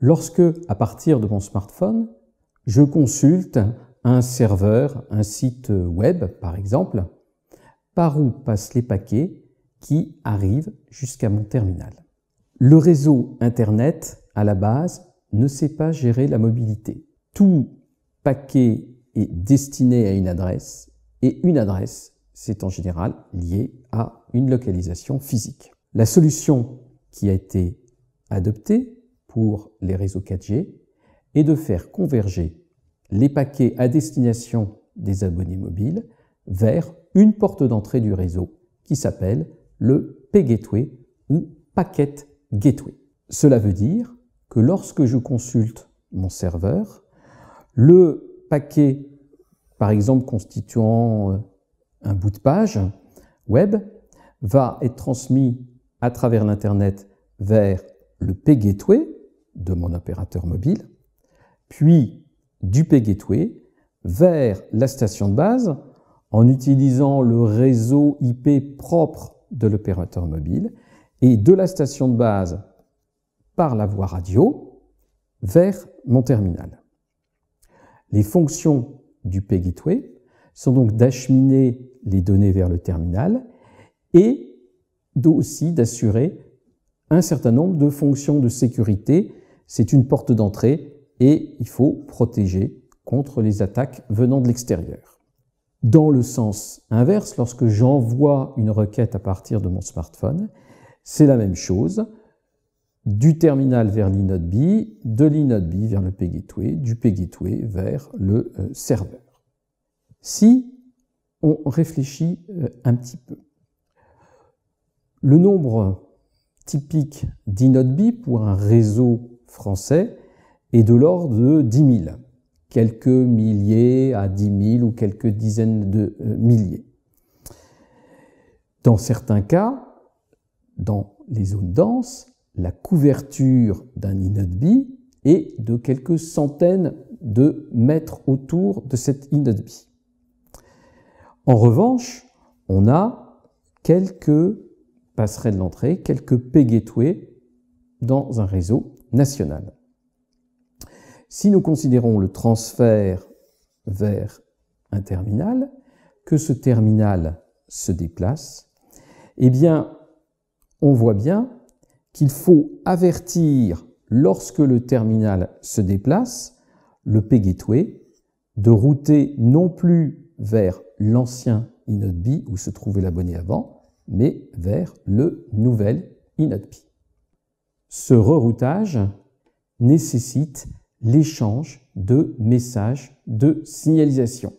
lorsque, à partir de mon smartphone, je consulte un serveur, un site web par exemple, par où passent les paquets qui arrivent jusqu'à mon terminal. Le réseau Internet, à la base, ne sait pas gérer la mobilité. Tout paquet est destiné à une adresse et une adresse, c'est en général lié à une localisation physique. La solution qui a été adoptée pour les réseaux 4G et de faire converger les paquets à destination des abonnés mobiles vers une porte d'entrée du réseau qui s'appelle le P-Gateway ou Packet Gateway. Cela veut dire que lorsque je consulte mon serveur, le paquet, par exemple constituant euh, un bout de page web, va être transmis à travers l'Internet vers le P-Gateway de mon opérateur mobile, puis du P-Gateway vers la station de base en utilisant le réseau IP propre de l'opérateur mobile et de la station de base par la voie radio vers mon terminal. Les fonctions du P-Gateway sont donc d'acheminer les données vers le terminal et aussi d'assurer un certain nombre de fonctions de sécurité c'est une porte d'entrée et il faut protéger contre les attaques venant de l'extérieur. Dans le sens inverse, lorsque j'envoie une requête à partir de mon smartphone, c'est la même chose. Du terminal vers l'inode B, de l'inode B vers le P-Gateway, du P-Gateway vers le euh, serveur. Si on réfléchit euh, un petit peu, le nombre typique d'inode B pour un réseau français est de l'ordre de 10 000, quelques milliers à 10 000 ou quelques dizaines de euh, milliers. Dans certains cas, dans les zones denses, la couverture d'un inutbi est de quelques centaines de mètres autour de cet inutbi. En revanche, on a quelques passerelles d'entrée, quelques pay gateways dans un réseau si nous considérons le transfert vers un terminal, que ce terminal se déplace, eh bien, on voit bien qu'il faut avertir lorsque le terminal se déplace le P-Gateway de router non plus vers l'ancien inode où se trouvait l'abonné avant, mais vers le nouvel inode ce reroutage nécessite l'échange de messages de signalisation.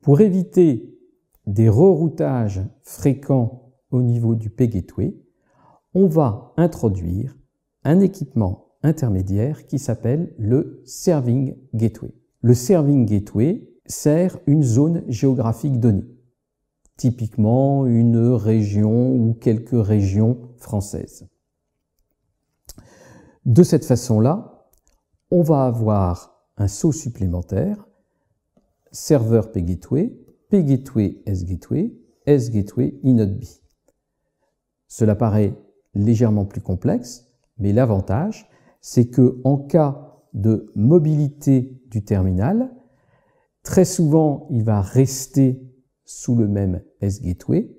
Pour éviter des reroutages fréquents au niveau du P-Gateway, on va introduire un équipement intermédiaire qui s'appelle le Serving Gateway. Le Serving Gateway sert une zone géographique donnée, typiquement une région ou quelques régions françaises. De cette façon-là, on va avoir un saut supplémentaire, serveur pgateway, S-Gateway, sgateway inode B. Cela paraît légèrement plus complexe, mais l'avantage, c'est que en cas de mobilité du terminal, très souvent il va rester sous le même S-Gateway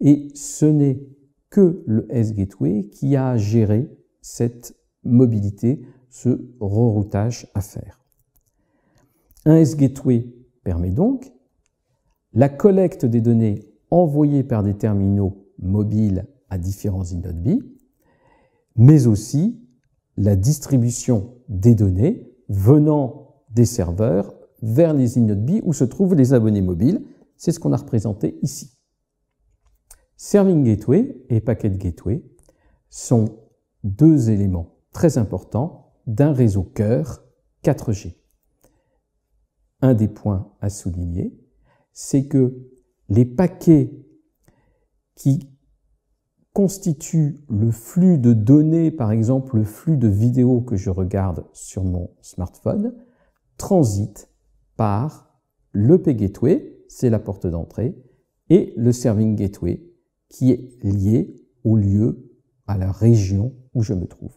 et ce n'est que le S-Gateway qui a géré cette mobilité, ce reroutage à faire. Un S-Gateway permet donc la collecte des données envoyées par des terminaux mobiles à différents B, mais aussi la distribution des données venant des serveurs vers les B où se trouvent les abonnés mobiles. C'est ce qu'on a représenté ici. Serving Gateway et Packet Gateway sont deux éléments très important d'un réseau cœur 4G. Un des points à souligner, c'est que les paquets qui constituent le flux de données, par exemple le flux de vidéos que je regarde sur mon smartphone, transitent par le P-Gateway, c'est la porte d'entrée, et le Serving Gateway, qui est lié au lieu, à la région où je me trouve.